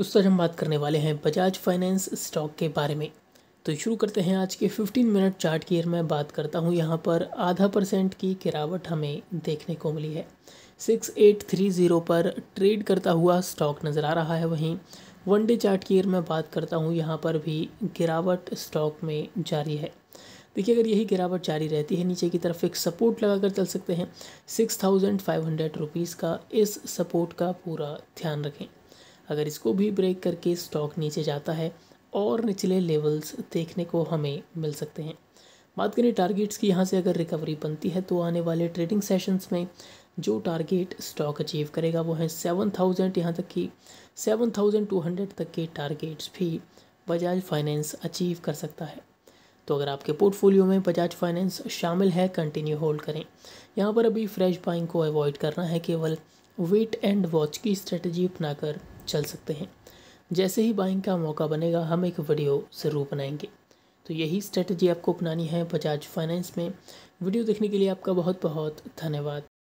दोस्तों आज हम बात करने वाले हैं बजाज फाइनेंस स्टॉक के बारे में तो शुरू करते हैं आज के 15 मिनट चार्ट की मैं बात करता हूँ यहाँ पर आधा परसेंट की गिरावट हमें देखने को मिली है 6830 पर ट्रेड करता हुआ स्टॉक नज़र आ रहा है वहीं वन डे चार्ट की मैं बात करता हूँ यहाँ पर भी गिरावट स्टॉक में जारी है देखिए अगर यही गिरावट जारी रहती है नीचे की तरफ एक सपोर्ट लगाकर चल सकते हैं six thousand five hundred rupees का इस सपोर्ट का पूरा ध्यान रखें अगर इसको भी ब्रेक करके स्टॉक नीचे जाता है और निचले लेवल्स देखने को हमें मिल सकते हैं बात करें टारगेट्स की यहाँ से अगर रिकवरी बनती है तो आने वाले ट्रेडिंग सेशंस में जो टारगेट स्टॉक अचीव करेगा वो है सेवन थाउजेंड यहाँ तक कि सेवन थाउजेंड टू हंड्रेड तक के टारगेट्स भी बजाज फाइनेंस अचीव कर सकता है तो अगर आपके पोर्टफोलियो में बजाज फाइनेंस शामिल है कंटिन्यू होल्ड करें यहाँ पर अभी फ्रेश बाइंग को अवॉइड करना है केवल वेट एंड वॉच की स्ट्रेटजी अपनाकर चल सकते हैं जैसे ही बाइंग का मौका बनेगा हम एक वीडियो ज़रूर बनाएंगे तो यही स्ट्रेटजी आपको अपनानी है बजाज फाइनेंस में वीडियो देखने के लिए आपका बहुत बहुत धन्यवाद